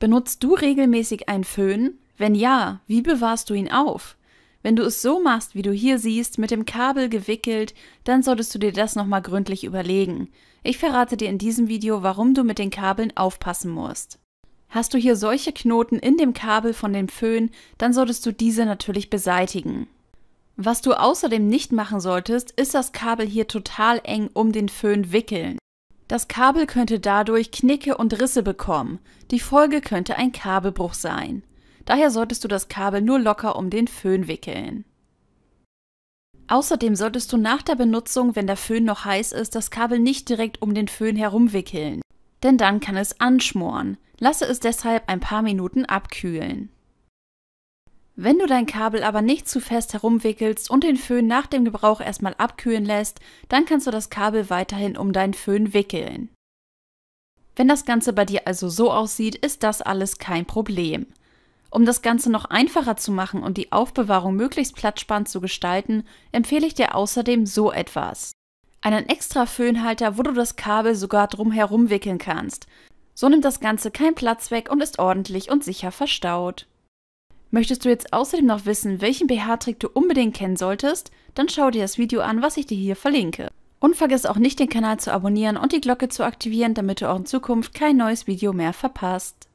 Benutzt du regelmäßig einen Föhn? Wenn ja, wie bewahrst du ihn auf? Wenn du es so machst, wie du hier siehst, mit dem Kabel gewickelt, dann solltest du dir das nochmal gründlich überlegen. Ich verrate dir in diesem Video, warum du mit den Kabeln aufpassen musst. Hast du hier solche Knoten in dem Kabel von dem Föhn, dann solltest du diese natürlich beseitigen. Was du außerdem nicht machen solltest, ist das Kabel hier total eng um den Föhn wickeln. Das Kabel könnte dadurch Knicke und Risse bekommen. Die Folge könnte ein Kabelbruch sein. Daher solltest du das Kabel nur locker um den Föhn wickeln. Außerdem solltest du nach der Benutzung, wenn der Föhn noch heiß ist, das Kabel nicht direkt um den Föhn herumwickeln, denn dann kann es anschmoren. Lasse es deshalb ein paar Minuten abkühlen. Wenn du dein Kabel aber nicht zu fest herumwickelst und den Föhn nach dem Gebrauch erstmal abkühlen lässt, dann kannst du das Kabel weiterhin um deinen Föhn wickeln. Wenn das Ganze bei dir also so aussieht, ist das alles kein Problem. Um das Ganze noch einfacher zu machen und die Aufbewahrung möglichst platzsparend zu gestalten, empfehle ich dir außerdem so etwas. Einen extra Föhnhalter, wo du das Kabel sogar drumherum wickeln kannst. So nimmt das Ganze keinen Platz weg und ist ordentlich und sicher verstaut. Möchtest du jetzt außerdem noch wissen, welchen BH-Trick du unbedingt kennen solltest? Dann schau dir das Video an, was ich dir hier verlinke. Und vergiss auch nicht, den Kanal zu abonnieren und die Glocke zu aktivieren, damit du auch in Zukunft kein neues Video mehr verpasst.